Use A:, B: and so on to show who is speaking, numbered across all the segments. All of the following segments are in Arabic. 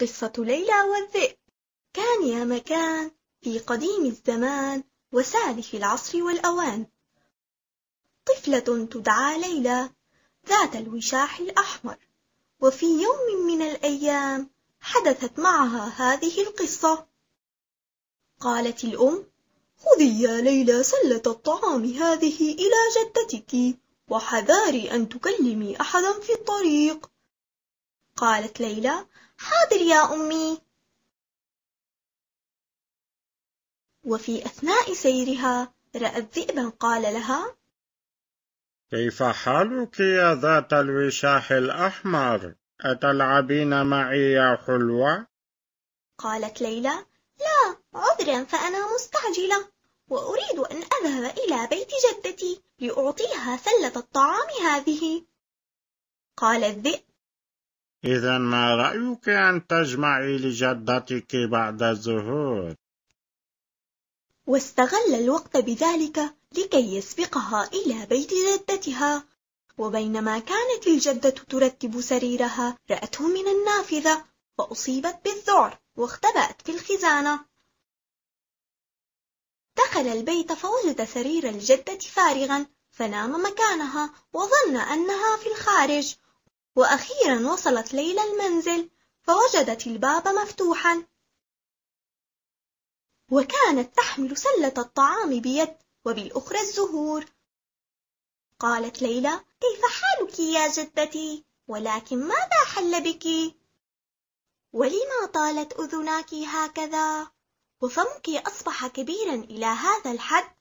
A: قصة ليلى والذئب كان يا مكان في قديم الزمان وسالف العصر
B: والأوان طفلة تدعى ليلى ذات الوشاح الأحمر وفي يوم من الأيام حدثت معها هذه القصة قالت الأم خذي يا ليلى سلة الطعام هذه إلى جدتك وحذاري أن تكلمي أحدا في
A: الطريق قالت ليلى حاضر يا أمي وفي أثناء سيرها رأت ذئبا قال لها كيف حالك يا ذات الوشاح
B: الأحمر؟ أتلعبين معي يا حلوة؟ قالت ليلى لا عذرا فأنا مستعجلة وأريد أن أذهب إلى بيت جدتي لأعطيها سلة الطعام هذه قال الذئب إذا ما رأيك أن تجمعي لجدتك بعد الزهور؟ واستغل الوقت بذلك لكي يسبقها إلى بيت جدتها وبينما كانت الجدة ترتب سريرها رأته من النافذة فأصيبت بالذعر واختبأت في الخزانة دخل البيت فوجد سرير الجدة فارغا فنام مكانها وظن أنها في الخارج وأخيرا وصلت ليلى المنزل فوجدت الباب مفتوحا وكانت تحمل سلة الطعام بيد وبالأخرى الزهور قالت ليلى كيف حالك يا جدتي ولكن ماذا حل بك ولما طالت أذناك هكذا وفمك أصبح كبيرا إلى هذا الحد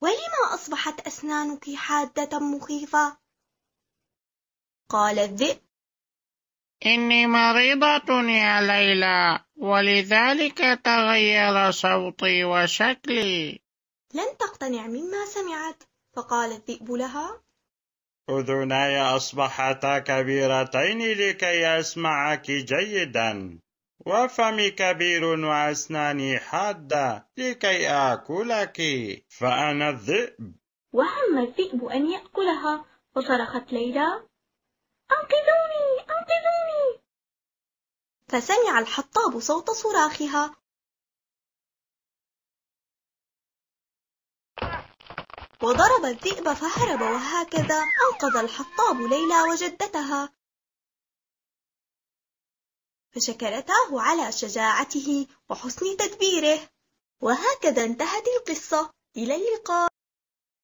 B: ولما أصبحت أسنانك حادة مخيفة قال الذئب إني مريضة يا ليلى ولذلك تغير صوتي وشكلي لن تقتنع مما سمعت فقال الذئب لها أذناي أصبحتا كبيرتين لكي أسمعك جيدا وفمي كبير وأسناني حادة لكي آكلك فأنا
A: الذئب
B: وهم الذئب أن يأكلها فصرخت ليلى
A: أنقذوني أنقذوني فسمع الحطاب صوت صراخها وضرب الذئب فهرب وهكذا أنقذ الحطاب ليلى وجدتها فشكرتاه على شجاعته وحسن تدبيره وهكذا انتهت القصة إلى اللقاء